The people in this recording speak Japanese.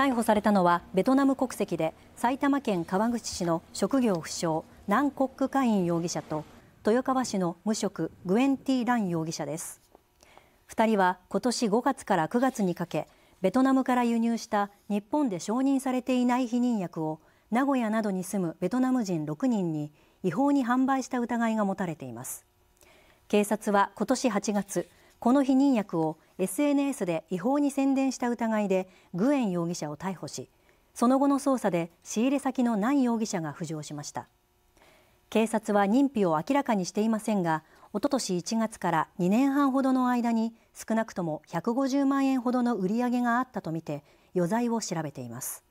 逮捕されたのはベトナム国籍で埼玉県川口市の職業不詳ナン・コック・カイン容疑者と豊川市の無職グエン・ティ・ラン容疑者です2人は今年5月から9月にかけベトナムから輸入した日本で承認されていない避妊薬を名古屋などに住むベトナム人6人に違法に販売した疑いが持たれています警察は今年8月この避妊薬を SNS で違法に宣伝した疑いでグエン容疑者を逮捕しその後の捜査で仕入れ先のナン容疑者が浮上しました警察は認否を明らかにしていませんがおととし1月から2年半ほどの間に少なくとも150万円ほどの売り上げがあったとみて余罪を調べています